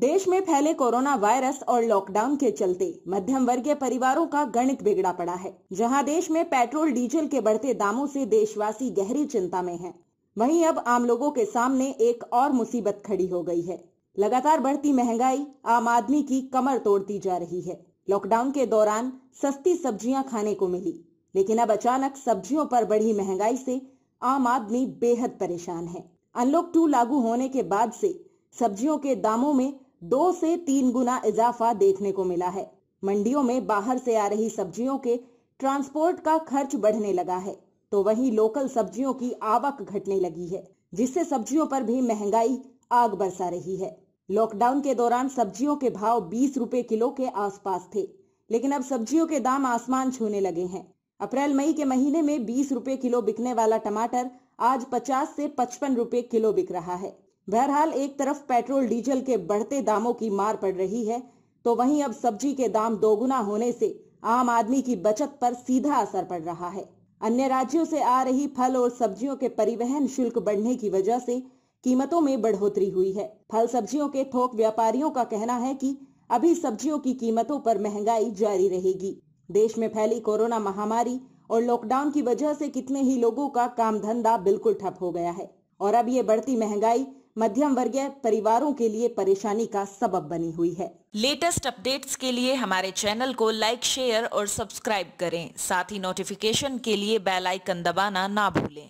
देश में फैले कोरोना वायरस और लॉकडाउन के चलते मध्यम वर्गीय परिवारों का गणित बिगड़ा पड़ा है जहां देश में पेट्रोल डीजल के बढ़ते दामों से देशवासी गहरी चिंता में हैं, वहीं अब आम लोगों के सामने एक और मुसीबत खड़ी हो गई है लगातार बढ़ती महंगाई आम आदमी की कमर तोड़ती जा रही है लॉकडाउन के दौरान सस्ती सब्जियां खाने को मिली लेकिन अब अचानक सब्जियों पर बढ़ी महंगाई से आम आदमी बेहद परेशान है अनलॉक टू लागू होने के बाद से सब्जियों के दामों में दो से तीन गुना इजाफा देखने को मिला है मंडियों में बाहर से आ रही सब्जियों के ट्रांसपोर्ट का खर्च बढ़ने लगा है तो वहीं लोकल सब्जियों की आवक घटने लगी है जिससे सब्जियों पर भी महंगाई आग बरसा रही है लॉकडाउन के दौरान सब्जियों के भाव बीस रूपए किलो के आसपास थे लेकिन अब सब्जियों के दाम आसमान छूने लगे हैं अप्रैल मई के महीने में बीस रूपए किलो बिकने वाला टमाटर आज पचास से पचपन रूपए किलो बिक रहा है बहरहाल एक तरफ पेट्रोल डीजल के बढ़ते दामों की मार पड़ रही है तो वहीं अब सब्जी के दाम दोगुना होने से आम आदमी की बचत पर सीधा असर पड़ रहा है अन्य राज्यों से आ रही फल और सब्जियों के परिवहन शुल्क बढ़ने की वजह से कीमतों में बढ़ोतरी हुई है फल सब्जियों के थोक व्यापारियों का कहना है कि अभी सब्जियों की कीमतों पर महंगाई जारी रहेगी देश में फैली कोरोना महामारी और लॉकडाउन की वजह से कितने ही लोगों का काम धंधा बिल्कुल ठप हो गया है और अब ये बढ़ती महंगाई मध्यम वर्गीय परिवारों के लिए परेशानी का सबब बनी हुई है लेटेस्ट अपडेट्स के लिए हमारे चैनल को लाइक शेयर और सब्सक्राइब करें साथ ही नोटिफिकेशन के लिए बेल आइकन दबाना ना भूलें